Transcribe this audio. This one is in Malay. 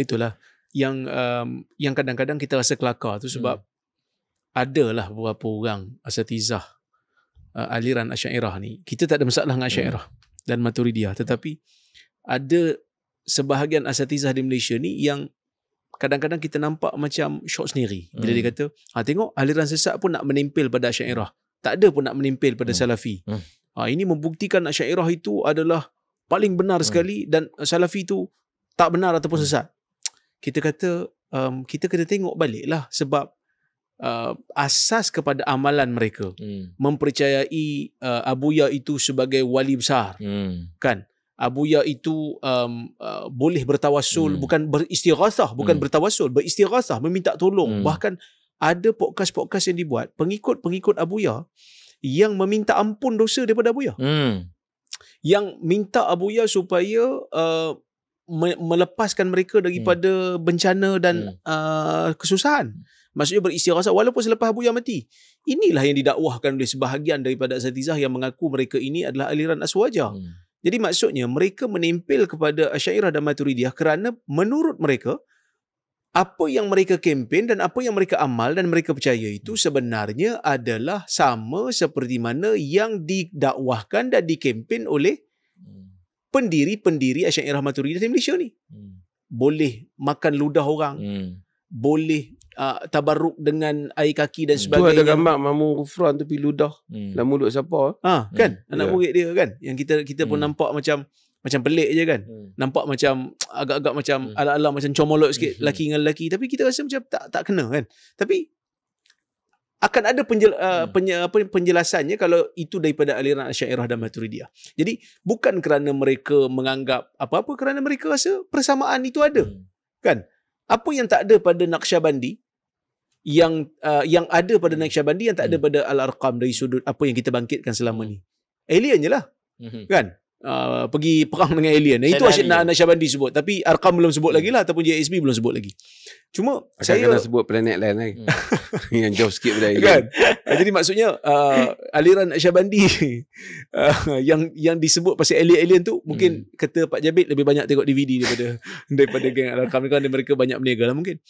Itulah yang um, yang kadang-kadang kita rasa kelakar tu sebab hmm. lah beberapa orang asatizah uh, aliran Asyairah ni. Kita tak ada masalah dengan Asyairah hmm. dan Maturidiyah tetapi ada sebahagian asatizah di Malaysia ni yang kadang-kadang kita nampak macam syok sendiri bila dia hmm. kata, "Ha tengok aliran sesat pun nak menempel pada Asyairah. Tak ada pun nak menempel pada hmm. Salafi." Hmm. Ha ini membuktikan Asyairah itu adalah paling benar hmm. sekali dan Salafi itu tak benar ataupun hmm. sesat. Hmm kita kata um, kita kena tengok lah sebab uh, asas kepada amalan mereka hmm. mempercayai uh, Abuya itu sebagai wali besar hmm. kan Abuya itu um, uh, boleh bertawasul hmm. bukan beristighasah bukan hmm. bertawasul beristighasah meminta tolong hmm. bahkan ada podcast-podcast yang dibuat pengikut-pengikut Abu Abuya yang meminta ampun dosa daripada Abuya hmm. yang minta Abu Abuya supaya uh, me- melepaskan mereka daripada hmm. bencana dan hmm. uh, kesusahan. Maksudnya beristirahat walaupun selepas Abu Yah mati. Inilah yang didakwahkan oleh sebahagian daripada Asatizah yang mengaku mereka ini adalah aliran Aswaja. Hmm. Jadi maksudnya mereka menempel kepada Asyairah dan Maturidiyah kerana menurut mereka apa yang mereka kempen dan apa yang mereka amal dan mereka percaya itu hmm. sebenarnya adalah sama seperti mana yang didakwahkan dan dikempen oleh pendiri-pendiri Asyairah Maturidiyah di Malaysia ni. Hmm. Boleh makan ludah orang. Hmm. Boleh uh, tabarruk dengan air kaki dan hmm. sebagainya. Tu ada gambar Mamu Kufran tu pergi ludah. Hmm. Lah mulut siapa? Ha, kan? Hmm. Anak ya. murid dia kan? Yang kita kita pun hmm. nampak macam macam pelik je kan hmm. nampak macam agak-agak macam hmm. ala-ala macam comolot sikit hmm. laki dengan laki tapi kita rasa macam tak tak kena kan tapi akan ada penjel, uh, hmm. penye, apa, penjelasannya kalau itu daripada aliran Asyairah dan Maturidiyah. Jadi bukan kerana mereka menganggap apa-apa kerana mereka rasa persamaan itu ada. Hmm. Kan? Apa yang tak ada pada Naqsyabandi yang uh, yang ada pada hmm. Naqsyabandi yang tak ada pada Al-Arqam dari sudut apa yang kita bangkitkan selama hmm. ni. Alien je lah, Kan? Ah, pergi perang dengan alien. Saya itu Asyik Nak Nasya Syabandi sebut. Tapi Arkam belum sebut lagi lah ataupun JSB belum sebut lagi. Cuma Akan saya... Akan sebut planet lain lagi. Eh. Hmm. Yang jauh sikit dari kan? Ah, jadi maksudnya uh, aliran Syabandi uh, yang, yang disebut pasal alien-alien tu mungkin hmm. kata Pak Jabit lebih banyak tengok DVD daripada daripada geng Arkam. Kan, mereka banyak berniaga lah mungkin.